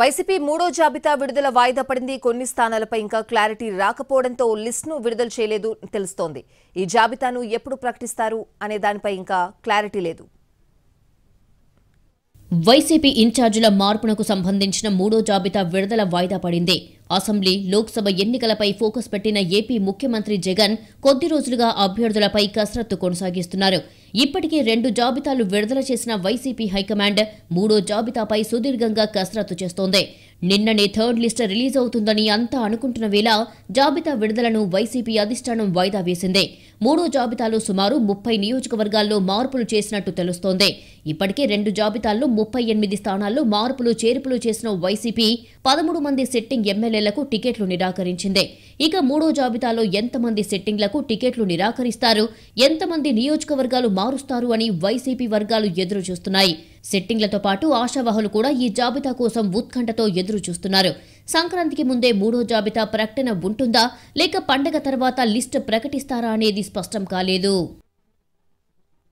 YCP మూడో జాబితా విడుదల వాయిదా పడింది కొన్ని స్థానాలపై ఇంకా క్లారిటీ రాకపోవడంతో లిస్ట్ను విడుదల చేయలేదు తెలుస్తోంది ఈ జాబితాను ఎప్పుడు ప్రకటిస్తారు అనే దానిపై ఇంకా క్లారిటీ లేదు వైసీపీ ఇన్ఛార్జీల మార్పునకు సంబంధించిన మూడో జాబితా విడుదల వాయిదా పడింది అసెంబ్లీ లోక్సభ ఎన్నికలపై ఫోకస్ పెట్టిన ఏపీ ముఖ్యమంత్రి జగన్ కొద్ది రోజులుగా అభ్యర్థులపై కసరత్తు కొనసాగిస్తున్నారు ఇప్పటికే రెండు జాబితాలు విడుదల చేసిన వైసీపీ హైకమాండ్ మూడో జాబితాపై సుదీర్ఘంగా కసరత్తు చేస్తోంది నిన్ననే థర్డ్ లిస్ట్ రిలీజ్ అవుతుందని అంతా అనుకుంటున్న వేళ జాబితా విడుదలను వైసీపీ అధిష్టానం వాయిదా వేసింది మూడో జాబితాలో సుమారు ముప్పై నియోజకవర్గాల్లో మార్పులు చేసినట్టు తెలుస్తోంది ఇప్పటికే రెండు జాబితాల్లో ముప్పై ఎనిమిది స్థానాల్లో మార్పులు చేర్పులు చేసిన వైసీపీ పదమూడు మంది సిట్టింగ్ ఎమ్మెల్యేలకు టికెట్లు నిరాకరించింది ఇక మూడో జాబితాలో ఎంతమంది సిట్టింగ్లకు టికెట్లు నిరాకరిస్తారు ఎంతమంది నియోజకవర్గాలు మారుస్తారు అని వైసీపీ వర్గాలు ఎదురు చూస్తున్నాయి సిట్టింగ్లతో పాటు ఆశావాహులు కూడా ఈ జాబితా కోసం ఉత్కంఠతో ఎదురు చూస్తున్నారు సంక్రాంతికి ముందే మూడో జాబితా ప్రకటన ఉంటుందా లేక పండగ తర్వాత లిస్టు ప్రకటిస్తారా అనేది స్పష్టం కాలేదు